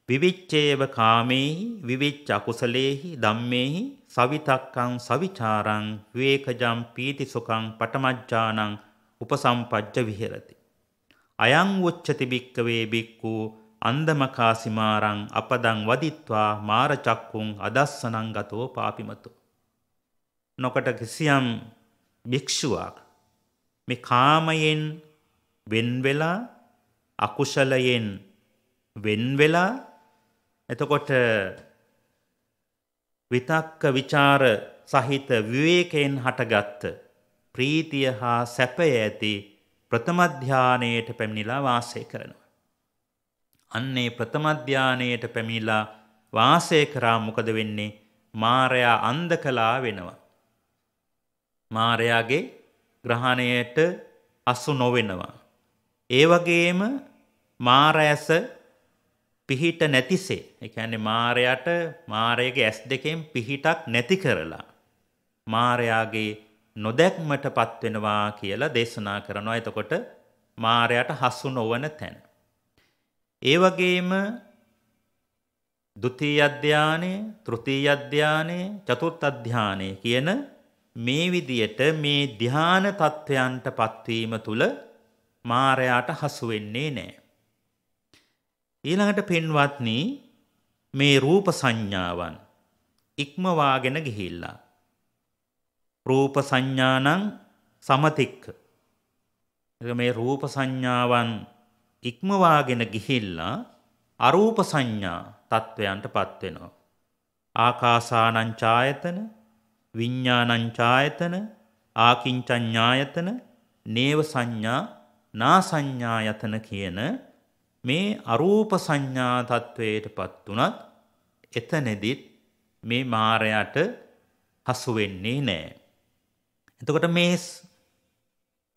විවිච්ඡේව කාමේහි විවිච්ඡ අකුසලේහි ධම්මේහි සවිතක්කං සවිචාරං විවේකජම් පීති සුඛං පටමජ්ජානං උපසම්පජ්ජ විහෙරති අයං උච්චති බික්කවේ බික්කු අන්දමකාසිමාරං අපදං වදිත්වා මාරචක්කුං අදස්සනං ගතෝ පාපිමතු නොකට කිසියම් භික්ෂුවක් මේ කාමයෙන් වෙන් වෙලා අකුශලයෙන් වෙන් වෙලා එතකොට විතක්ක ਵਿਚාර සහිත විවේකයෙන් හටගත් ප්‍රීතිය හා සැපය ඇති ප්‍රථම ධානයේට පැමිණිලා වාසය කරනවා. අන්නේ ප්‍රථම ධානයේට පැමිණිලා වාසය කරා මොකද වෙන්නේ? මායයා අන්ධ කලා වෙනවා. මාරයාගේ ග්‍රහණයට අසු නොවෙනවා. ඒ වගේම මාර ඇස පිහිට නැතිසේ ඒ කියන්නේ මාරයට මාරයේ ඇස් දෙකෙන් පිහිටක් නැති කරලා මාරයාගේ නොදැක්මටපත් වෙනවා කියලා දේශනා කරනවා. එතකොට මාරයට හසු නොවන තැන. ඒ වගේම ဒုတိ ය අධ්‍යානෙ, තෘතිය අධ්‍යානෙ, චතුර්ථ අධ්‍යානෙ කියන මේ විදියට මේ ධ්‍යාන තත්වයන්ටපත් වීම තුල මාරයාට හසු වෙන්නේ නැහැ. ඊළඟට පින්වත්නි මේ රූප සංඥාවන් ඉක්මවාගෙන ගිහිල්ලා. රූප සංඥානං සමතික්ක. මේ රූප සංඥාවන් ඉක්මවාගෙන ගිහිල්ලා අරූප සංඥා තත්ත්වයන්ට පත්වෙනවා. ආකාසානංචායතන විඤ්ඥානංචායතන ආකින්චඥායතන නේව සංඥා නාසඥ්ඥායතන කියන මේ අරූප සංඥා තත්ත්වයට පත් වුණත් එතනෙදිත් මේ මාරයට හසු වෙන්නේ නැහැ. එතකොට මේ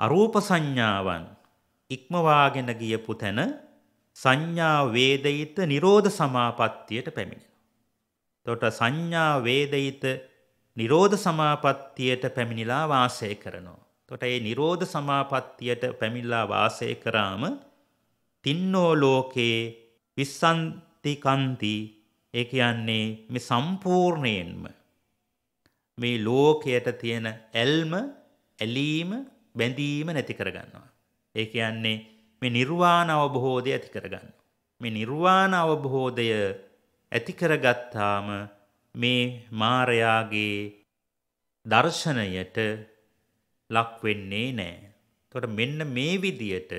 අරූප සංඥාවන් ඉක්මවාගෙන ගියපු තැන සංඥා වේදිත නිරෝධ සමාපත්තියට පැමිණෙනවා. එතකොට සංඥා වේදිත නිරෝධ සමාපත්තියට පැමිණිලා වාසය කරනවා. එතකොට මේ නිරෝධ සමාපත්තියට පැමිණිලා වාසය කරාම තින්නෝ ලෝකයේ විස්සන්තිකන්ති ඒ කියන්නේ මේ සම්පූර්ණයෙන්ම මේ ලෝකයට තියෙන ඇල්ම ඇලීම බැඳීම නැති කරගන්නවා. ඒ කියන්නේ මේ නිර්වාණ අවබෝධය ඇති කරගන්න. මේ නිර්වාණ අවබෝධය ඇති කරගත්තාම මේ මාරයාගේ දර්ශනයට ලක් වෙන්නේ නැහැ. එතකොට මෙන්න මේ විදියට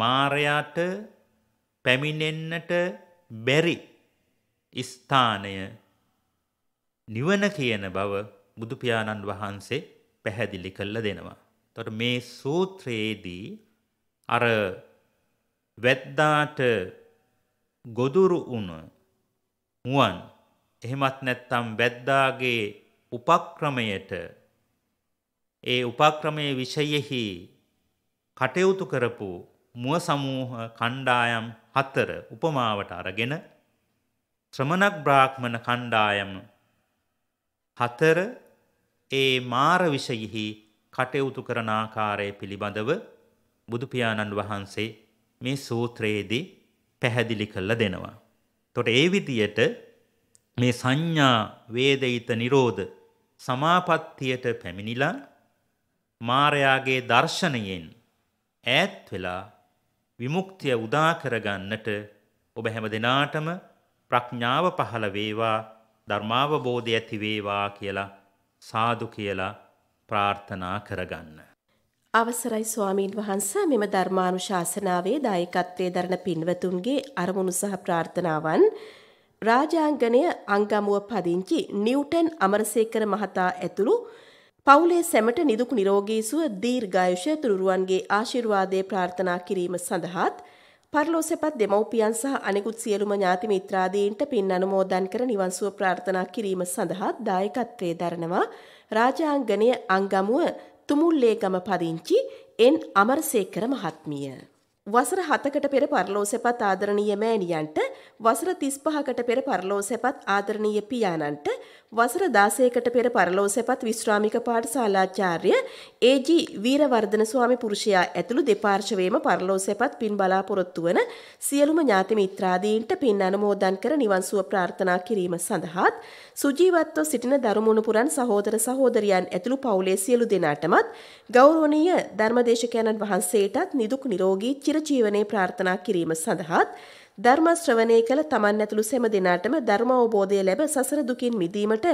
මාරයාට පැමිණෙන්නට බැරි ස්ථානය නිවන කියන බව බුදුපියාණන් වහන්සේ පැහැදිලි කල්ල දෙනවා. තොට මේ සූත්‍රයේදී අර වැද්දාට ගොදුරු වුණ මුවන් එහෙමත් නැත්තම් වැද්දාගේ උපක්‍රමයට ඒ උපක්‍රමය විෂයෙහි කටයුතු කරපු මුව සමූහ කණ්ඩායම් හතර උපමාවට අරගෙන ශ්‍රමණක් බ්‍රාහ්මණ කණ්ඩායම් හතර ඒ මාර විෂයෙහි කටයුතු කරන ආකාරය පිළිබඳව බුදු පියාණන් වහන්සේ මේ සූත්‍රයේදී පැහැදිලි කළ දෙනවා. එතකොට ඒ විදියට මේ සංඥා වේදිත නිරෝධ සමාපත්තියට පැමිණිලා මාරයාගේ දර්ශනයෙන් ඈත් වෙලා විමුක්තිය උදා කරගන්නට ඔබ හැම දිනාටම ප්‍රඥාව පහළ වේවා ධර්මාවබෝධය ඇති වේවා කියලා සාදු කියලා ප්‍රාර්ථනා කරගන්න. අවසරයි ස්වාමීන් වහන්ස මෙම ධර්මානුශාසනාවේ දායකත්වයේ දරන පින්වතුන්ගේ අරමුණු සහ ප්‍රාර්ථනාවන් රාජාංගණය අංගමුව පදිංචි නිව්ටන් අමරසේකර මහතා ඇතුළු පවුලේ සැමට නිදුක් නිරෝගී සුව දීර්ඝායුෂ තුරුරුවන්ගේ ආශිර්වාදයේ ප්‍රාර්ථනා කිරීම සඳහාත් පරලෝසෙපත් දෙමව්පියන් සහ අනෙකුත් සියලුම ඥාති මිත්‍රාදීන්ට පින් අනුමෝදන් කර නිවන් සුව ප්‍රාර්ථනා කිරීම සඳහා දායකත්වයේ දරනවා රාජාංගණය අංගමුව තුමුල්ලේගම පදිංචි එන් අමරසේකර මහත්මිය වසර 7කට පෙර පරලෝසෙපත් ආදරණීය මෑණියන්ට වසර 35කට පෙර පරලෝසෙපත් ආදරණීය පියාණන්ට වසර 16කට පෙර පරලෝ සැපත් විශ්‍රාමික පාඨශාලාචාර්ය ඒ.ජී. වීරවර්ධන ස්වාමි පුරුෂයා ඇතුළු දෙපාර්ශවයේම පරලෝ සැපත් පින් බලාපොරොත්තු වන සියලුම ඥාති මිත්‍රාදීන්ට පින් අනුමෝදන් කර නිවන් සුව ප්‍රාර්ථනා කිරීම සඳහාත් සුජීවත්ව සිටින දරුමුණුපුරන් සහෝදර සහෝදරියන් ඇතුළු පවුලේ සියලු දෙනාටමත් ගෞරවනීය ධර්මදේශකයන්න් වහන්සේටත් නිදුක් නිරෝගී චිරජීවනයේ ප්‍රාර්ථනා කිරීම සඳහාත් ධර්ම ශ්‍රවණය කළ තමන් ඇතුළු සෑම දිනාටම ධර්ම අවබෝධය ලැබ සසර දුකින් මිදීමට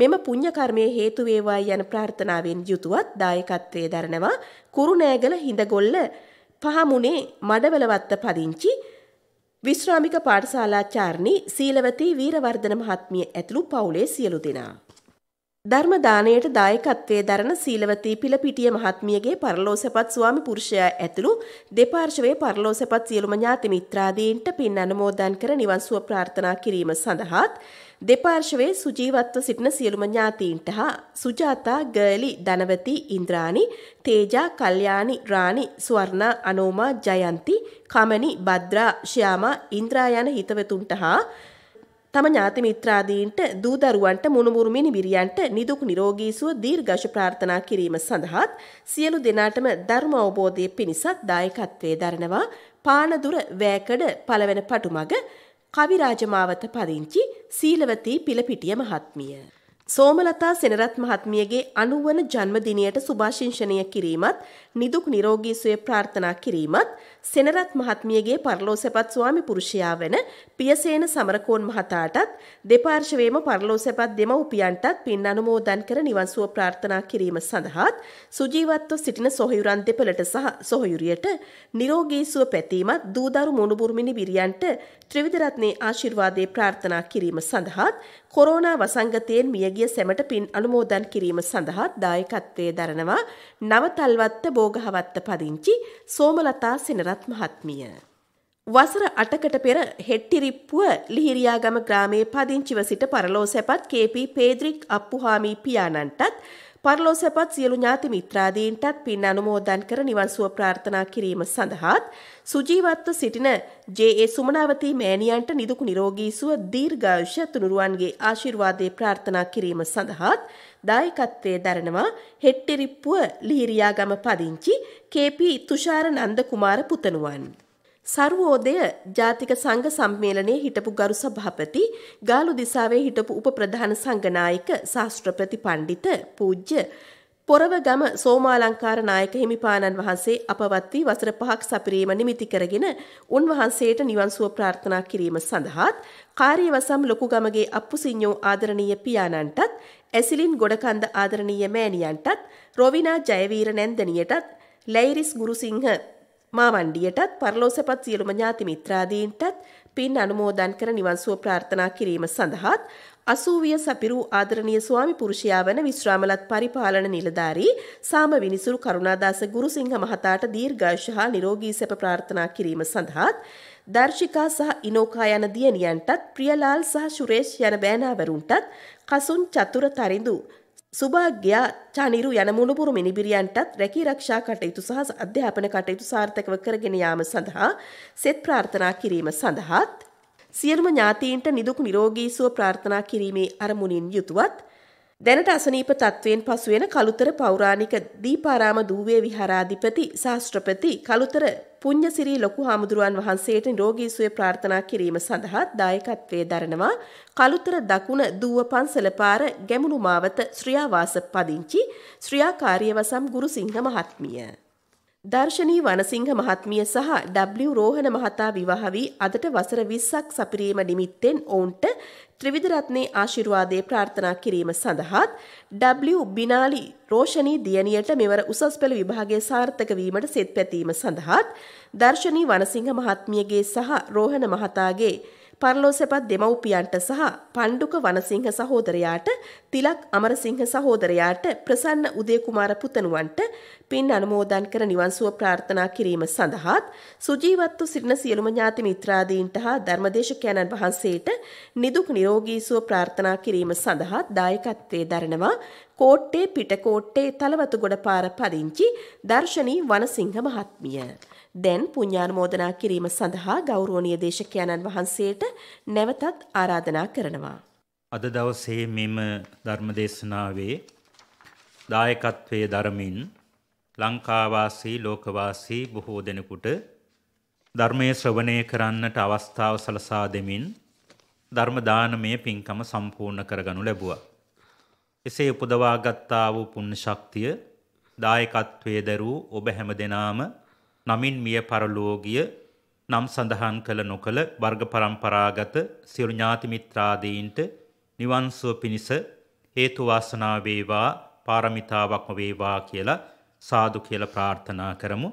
මෙම පුණ්‍ය කර්මයේ හේතු වේවායි යන ප්‍රාර්ථනාවෙන් යුතුවත් දායකත්වයේ දරනවා කුරුණෑගල හිඳගොල්ල පහමුණේ මඩවලවත්ත පදිංචි විශ්‍රාමික පාඨශාලාචාර්ණී සීලවතී වීරවර්ධන මහත්මිය ඇතුළු පවුලේ සියලු දෙනා ධර්ම දාණයට දායකත්වයේ දරන සීලවතී පිළපිටිය මහත්මියගේ පරලෝසපත් ස්වාමි පුරුෂයා ඇතුළු දෙපාර්ශවයේ පරලෝසපත් සියලුම ඥාති මිත්‍රාදීන්ට පින් අනුමෝදන් කර නිවන් සුව ප්‍රාර්ථනා කිරීම සඳහාත් දෙපාර්ශවයේ සුජීවත්ව සිටින සියලුම ඥාතීන්ට හා සුජාතා ගර්ලි ධනවති ඉන්ද්‍රාණි තේජා කල්යාණි රාණි ස්වර්ණා අනෝමා ජයන්ති කමනි භද්‍රා ශ්‍යාමා ඉන්ද්‍රා යන හිතවතුන්ට හා තම ඥාති මිත්‍රාදීන්ට දූ දරුවන්ට මුණුමුරු මිනිබිරියන්ට නිදුක් නිරෝගී සුව දීර්ඝාෂ ප්‍රාර්ථනා කිරීම සඳහාත් සියලු දෙනාටම ධර්ම අවබෝධයේ පිණිසත් දායකත්වයේ දරනවා පානදුර වෑකඩ පළවෙන පටුමග කවිරාජමාවත පදිංචි සීලවතී පිලපිටිය මහත්මිය. සෝමලතා සෙනරත් මහත්මියගේ අනුවන ජන්මදිනයට සුභාශිංෂණය කිරීමත් නිදුක් නිරෝගී සුවය ප්‍රාර්ථනා කිරීමත් සෙනරත් මහත්මියගේ පරලෝසපත් ස්වාමි පුරුෂයා වෙන පියසේන සමරකෝන් මහතාටත් දෙපාර්ශවයේම පරලෝසපත් දෙමව්පියන්ටත් පින් අනුමෝදන් කර නිවන් සුව ප්‍රාර්ථනා කිරීම සඳහාත් සුජීවත්ව සිටින සොහයුරන් දෙපළට සහ සොහයුරියට නිරෝගී සුව පැතීමත් දූදරු මොනුබුරුමිනි බිරියන්ට ත්‍රිවිධ රත්නේ ආශිර්වාදේ ප්‍රාර්ථනා කිරීම සඳහාත් කොරෝනා වසංගතයෙන් මියගිය සැමට පින් අනුමෝදන් කිරීම සඳහා දායකත්වයේ දරනවා නවතල්වත්ත බෝ සෝගහවත්ත පදිංචි සෝමලතා සෙනරත් මහත්මිය. වසර අටකට පෙර හෙට්ටිරිප්පුව ලිහිරියාගම ග්‍රාමයේ පදිංචිව සිට පරලෝ සැපත් කේපී පේද්‍රික් අප්පුහාමී පියාණන්ටත් පරලෝ සැපත් සියලු ඥාති මිත්‍රාදීන්ටත් පින් අනුමෝදන් කර නිවන් සුව ප්‍රාර්ථනා කිරීම සඳහාත් සුජීවත්ව සිටින ජේ.ඒ. සුමනාවතී මෑණියන්ට නිදුක් නිරෝගී සුව දීර්ඝායුෂ තුනුරුවන්ගේ ආශිර්වාදේ ප්‍රාර්ථනා කිරීම සඳහාත් දායකත්වයේ දරනවා හෙට්ටිරිප්පුව ලිහිරියාගම පදිංචි කේපී තුෂාර නන්ද කුමාර පුතණුවන්. සර්වෝදය ජාතික සංඝ සම්මේලනයේ හිටපු ගරු සභාපති ගාලු දිසාවේ හිටපු උපප්‍රධාන සංඝනායක ශාස්ත්‍රපති පණ්ඩිත පූජ්‍ය පොරවගම සෝමාලංකාර නායක හිමිපාණන් වහන්සේ අපවත් වී වසර 5ක් සපිරීම නිමිති කරගෙන උන්වහන්සේට නිවන් සුව ප්‍රාර්ථනා කිරීම සඳහාත් කාර්යවසම් ලොකුගමගේ අප්පුසිඤ්ඤෝ ආදරණීය පියාණන්ටත් ඇසිලින් ගොඩකන්ද ආදරණීය මෑණියන්ටත් රොවිනා ජයවීර නැන්දනියටත් ලෛරිස් ගුරුසිංහ මාවණ්ඩියටත් පරලෝසපත් සියලුම ඥාති මිත්‍රාදීන්ටත් පින් අනුමෝදන් කර නිවන් සුව ප්‍රාර්ථනා කිරීම සඳහාත් අසූවිය සපිරු ආදරණීය ස්වාමි පුරුෂයා වන විශ්‍රාමලත් පරිපාලන නිලධාරී සාම විනිසුරු කරුණාදාස ගුරුසිංහ මහතාට දීර්ඝායුෂ හා නිරෝගී සැප ප්‍රාර්ථනා කිරීම සඳහාත් දර්ශිකා සහ ඉනෝකා යන දියණියන්ටත් ප්‍රියලාල් සහ සුරේෂ් යන බෑනාවරුන්ටත් කසුන් චතුර තරිඳු සුභාග්‍යා චනිරු යන මුණුපුරු මිනිබිරියන්ටත් රැකී රක්ෂා කටයුතු සහ අධ්‍යාපන කටයුතු සාර්ථකව කරගෙන යාම සඳහා සෙත් ප්‍රාර්ථනා කිරීම සඳහාත් සියලුම ඥාතීන්ට නිදුක් නිරෝගී සුව ප්‍රාර්ථනා කිරීමේ අරමුණින් යුතුවත් දැනට අසනීප තත්වයෙන් පසුවෙන කළුතර පෞරාණික දීපාරාම දූවේ විහාරාධිපති ශාස්ත්‍රපති කළුතර පුඤ්ඤසිරි ලොකු හාමුදුරුවන් වහන්සේට නිරෝගී සුවය ප්‍රාර්ථනා කිරීම සඳහා දායකත්වයේ දරනවා කලුතර දකුණ දුව පන්සල පාර ගැමුණු මාවත ශ්‍රියාවාස පදිංචි ශ්‍රියාකාරියවසම් ගුරුසිංහ මහත්මිය දර්ශනී වනසිංහ මහත්මිය සහ W රෝහණ මහතා විවාහ වී අදට වසර 20ක් සපිරීම නිමිත්තෙන් ඔවුන්ට ත්‍රිවිධ රත්නේ ආශිර්වාදේ ප්‍රාර්ථනා කිරීම සඳහාත් W බිනාලි රෝෂණී දියණියට මෙවර උසස් පෙළ විභාගයේ සාර්ථක වීමට සෙත් පැතීම සඳහාත් දර්ශනී වනසිංහ මහත්මියගේ සහ රෝහණ මහතාගේ පරලෝසැපත් දෙමව්පියන්ට සහ පණ්ඩුක වනසිංහ සහෝදරයාට තිලක් අමරසිංහ සහෝදරයාට ප්‍රසන්න උදේකුමාර පුතණුවන්ට පින් අනුමෝදන් කර නිවන්සුව ප්‍රාර්ථනා කිරීම සඳහාත් සුජීවත්තු සිටින සියලුම ඥාති මිත්‍රාදීන්ට හා ධර්මදේශකයන්න් වහන්සේට නිදුක් නිරෝගී සුව ප්‍රාර්ථනා කිරීම සඳහා දායකත්වයේ දරනවා කෝට්ටේ පිටකෝට්ටේ තලවතුගොඩ පාර පදිංචි දර්ශනී වනසිංහ මහත්මිය. දැන් පුණ්‍යානුමෝදනා කිරීම සඳහා ගෞරවනීය දේශකයන්න් වහන්සේට නැවතත් ආරාධනා කරනවා. අද දවසේ මෙම ධර්මදේශනාවේ දායකත්වයේ දරමින් ලංකාවාසී ලෝකවාසී බොහෝ දෙනෙකුට ධර්මයේ ශ්‍රවණය කරන්නට අවස්ථාව සලසා දෙමින් ධර්ම දානමය පින්කම සම්පූර්ණ කරගනු ලැබුවා. එසේ උපදවාගත්තා වූ පුණ්‍ය ශක්තිය දායකත්වයේ දරූ ඔබ හැම දෙනාම නමින් මිය පරලෝගිය නම් සඳහන් කළ නොකළ වර්ග પરම්පරාගත සියලු ඥාති මිත්‍රාදීන්ට නිවන් සුව පිණිස හේතු වාසනා වේවා පාරමිතාවක්ම වේවා කියලා සාදු කියලා ප්‍රාර්ථනා කරමු.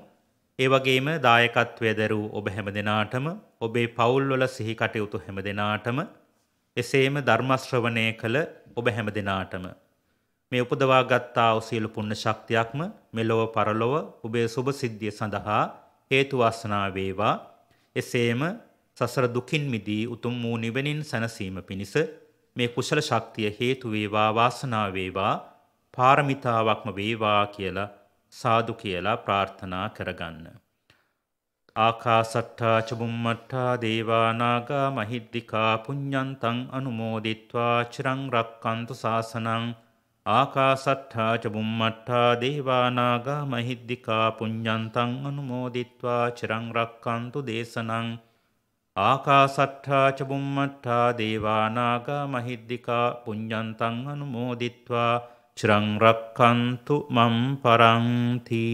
ඒ වගේම දායකත්වයේ දරූ ඔබ හැම දිනාටම ඔබේ පවුල්වල සිහි කටයුතු හැම දිනාටම එසේම ධර්ම ශ්‍රවණය කළ ඔබ හැම දිනාටම මේ උපදවා ගත්තා වූ සියලු පුණ්‍ය ශක්තියක්ම මෙලොව පරලොව ඔබේ සුභ සිද්ධිය සඳහා හේතු වාසනා වේවා. එසේම සසර දුකින් මිදී උතුම් වූ නිවනින් සැනසීම පිණිස මේ කුසල ශක්තිය හේතු වේවා වාසනා වේවා පාරමිතාවක්ම වේවා කියලා සාදු කියලා ප්‍රාර්ථනා කරගන්න. ආකාසට්ඨා චබුම්මට්ඨා දේවානාගා මහිද්దికා පුඤ්ඤන්තං අනුමෝදිත්වා චිරං රක්칸තු සාසනං ආකාසට්ඨා ච බුම්මට්ඨා දේවානාගා මහිද්దికා පුඤ්ඤන්තං අනුමෝදිත්වා චිරං රක්칸තු දේශනං ආකාසට්ඨා ච බුම්මට්ඨා දේවානාගා මහිද්దికා පුඤ්ඤන්තං අනුමෝදිත්වා චිරං රක්칸තු මම් පරන්ති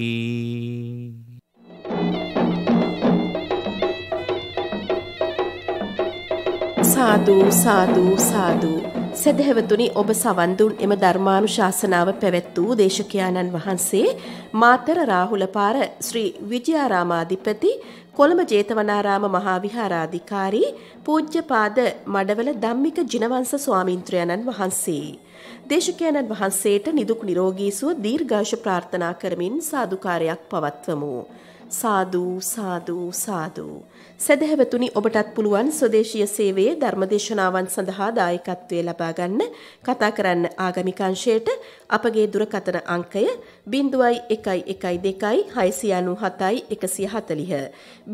සාදු සාදු සාදු සැදැහැවතුනි ඔබ සවන් දුන් එම ධර්මානුශාසනාව පැවැත් වූ දේශකයාණන් වහන්සේ මාතර රාහුලපාර ශ්‍රී විජයාරාමාධිපති කොළඹ ජේතවනාරාම මහා විහාරාධිකාරී පූජ්‍යපාද මඩවල ධම්මික ජිනවංශ ස්වාමින්ත්‍රයන්න් වහන්සේ. දේශකයන්න් වහන්සේට නිදුක් නිරෝගී සුව දීර්ඝාෂ ප්‍රාර්ථනා කරමින් සාදුකාරයක් පවත්වමු. සාදු සාදු සාදු සැදැහැවතුනි ඔබටත් පුළුවන් ස්වදේශීය සේවයේ ධර්මදේශනාවන් සඳහා දායකත්වයේ ලබා ගන්න කතා කරන්න ආගමික අංශයට අපගේ දුරකථන අංකය 0112 697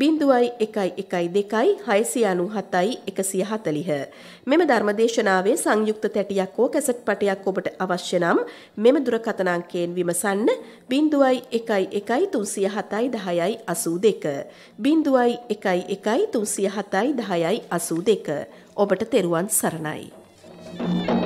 140 0112 697 140 මෙම ධර්මදේශනාවේ සංයුක්ත තැටියක් හෝ කැසට් පටයක් ඔබට අවශ්‍ය නම් මෙම දුරකථන අංකයෙන් විමසන්න 0111 307 10 82 0111 එකයි තුන්සිය හතයි දහයයි අසූ දෙක. ඔබට තෙරුවන් සරණයි. Thank you.